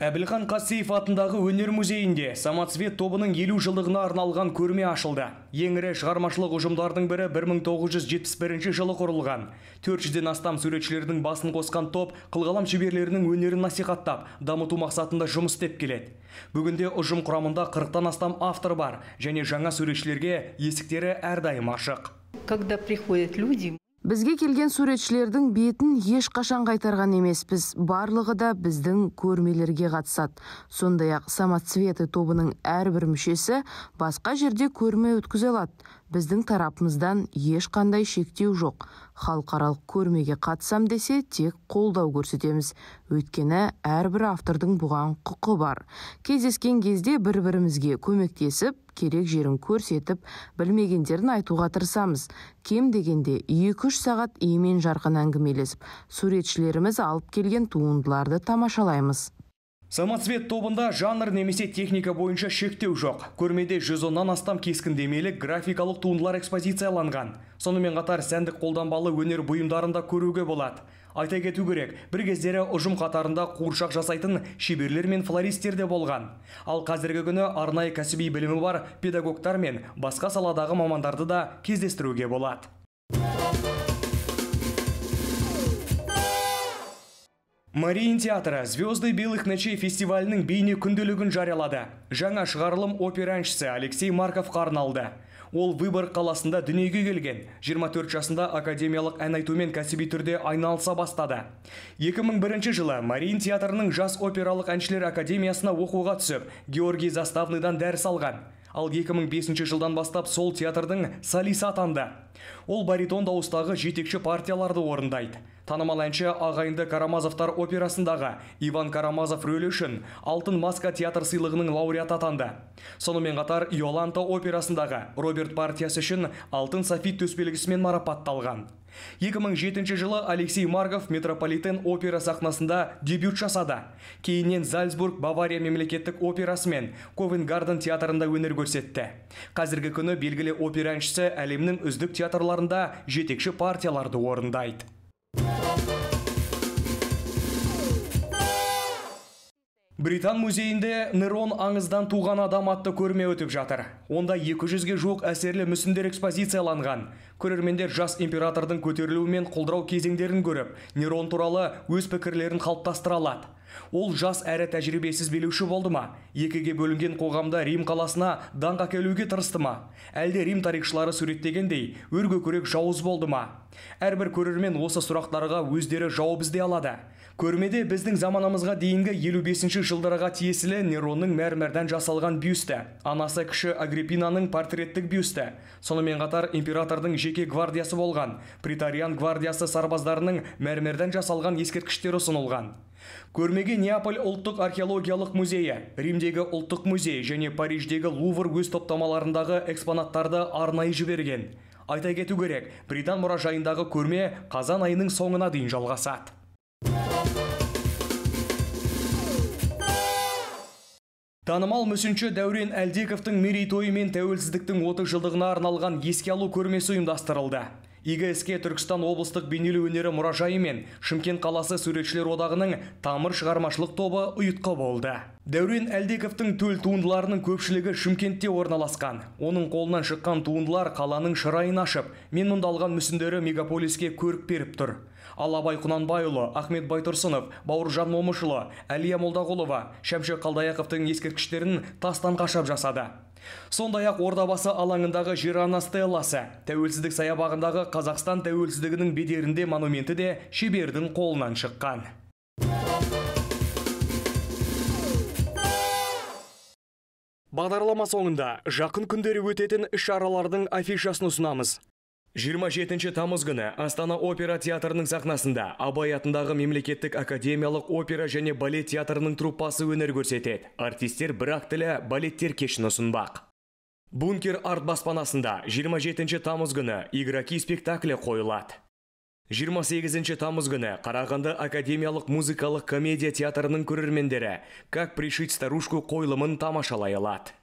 Әбілхан Қасеев атындағы өнер музейінде Самоцвет тобының елу жылдығына арналған көрме ашылды. Еңірі шығармашылық ұжымдардың бірі 1971 жылы құрылған. 400-ден астам сөретшілердің басын қосқан топ қылғалам шеберлерінің өнерін насихаттап, дамыту мақсатында жұмыс істеп келеді. Бүгінде ұжым құрамында 40-тан астам автор бар, және жаңа суретшілерге есіктері әрдайым ашық бізге келген суретшілердің бетін ешқашан қайтарған емеспіз барлығы да біздің көрмелерге қатысады сондай ақ самоцветы тобының әрбір мүшесі басқа жерде көрме өткізе алады біздің тарапымыздан ешқандай шектеу жоқ халықаралық көрмеге қатысам десе тек қолдау көрсетеміз өйткені әрбір автордың бұған құқы бар кездескен кезде бір бірімізге көмектесіп керек жерін көрсетіп білмегендерін айтуға тырысамыз кем дегенде екі үш сағат емен жарқын әңгімелесіп суретшілеріміз алып келген туындыларды тамашалаймыз самоцвет тобында жанр немесе техника бойынша шектеу жоқ көрмеде 110-нан астам кескіндемелі графикалық туындылар экспозицияланған сонымен қатар сәндік қолданбалы өнер бұйымдарын да көруге болады айта кету керек бір кездері ұжым қатарында қуыршақ жасайтын шеберлер мен флористтер де болған ал қазіргі күні арнайы кәсіби білімі бар педагогтар мен басқа саладағы мамандарды да кездестіруге болады Мариин театры «Звезды белых ночей» фестивалінің бейне күнділігін жариялады. Жаңа шығарылым опера әншісі Алексей Марков қарналды. Ол Выбор қаласында дүниеге келген, 24 жасында академиялық ән айтумен кәсіби түрде айналса бастады. 2001 жылы Мариин театрының жас опералық әншілер академиясына оқуға түсіп, Георгий Заставныйдан дәріс алған. Ал 2005 жылдан бастап сол театрдың солисі атанды. Ол баритон дауыстағы жетекші партияларды орындайды танымал әнші ағайынды карамазовтар операсындағы иван карамазов рөлі үшін алтын маска театр сыйлығының лауреаты атанды сонымен қатар иоланта операсындағы роберт партиясы үшін алтын софит төсбелгісімен марапатталған 2007 жылы Алексей Маргов метрополитен опера сақнасында дебют жасады. Кейіннен Зальцбург Бавария мемлекеттік операсы мен Ковенгарден театрында өнер көрсетті. Қазіргі күні белгілі опера әншісі әлемнің үздік театрларында жетекші партияларды орындайды. британ музейінде нерон аңыздан туған адам атты көрме өтіп жатыр онда 200-ге жоқ әсерлі мүсіндер экспозицияланған көрермендер жас императордың көтерілуі қолдырау кезеңдерін көріп нерон туралы өз пікірлерін қалыптастыра алады ол жас әрі тәжірибесіз билеуші болды ма екіге бөлінген қоғамда рим қаласына даңқ әкелуге тырысты ма әлде рим тарихшылары суреттегендей көрек жауыз болды ма әрбір көрермен осы сұрақтарға өздері жауап іздей алады көрмеде біздің заманамызға дейінгі 55 жылдарға тиесілі неронның мәрмәрден жасалған бюсті анасы кіші Агрипинаның портреттік бюсті сонымен қатар императордың жеке гвардиясы болған притариан гвардиясы сарбаздарының мәрмәрден жасалған ескерткіштері ұсынылған көрмеге неаполь ұлттық археологиялық музейі римдегі ұлттық музей және париждегі лувр өз топтамаларындағы экспонаттарды арнайы жіберген айта кету керек британ мұражайындағы көрме қазан айының соңына дейін жалғасады Танымал мүсінші Дәурен Әлдековтың мерейтойы мен тәуелсіздіктің 30 жылдығына арналған еске алу көрмесі ұйымдастырылды игі іске түркістан облыстық бейнелеу өнері мұражайы мен шымкент қаласы суретшілер одағының тамыр шығармашылық тобы ұйытқы болды дәурен әлдековтың төл туындыларының көпшілігі шымкентте орналасқан оның қолынан шыққан туындылар қаланың шырайын ашып мен мұнда алған мүсіндері мегаполиске көрік беріп тұр ал абай құнанбайұлы ахмет байтұрсынов бауыржан момышұлы әлия молдағұлова шәмші қалдаяқовтың ескерткіштерін тастан қашап жасады сондай ақ ордабасы алаңындағы жирана стелласы тәуелсіздік саябағындағы қазақстан тәуелсіздігінің бедерінде монументі де шебердің қолынан шыққан бағдарлама соңында жақын күндері өтетін іс шаралардың афишасын ұсынамыз 27 тамыз күні Астана опера театрының сахнасында Абай атындағы мемлекеттік академиялық опера және балет театрының труппасы өнер көрсетеді. Артистер бір актілі балеттер кешін ұсынбақ. Бункер арт баспанасында 27 тамыз күні игроки спектаклі қойылады. 28 тамыз күні Қарағанды академиялық музыкалық комедия театрының көрермендері «Как пришить старушку» қойылымын тамашалай алады.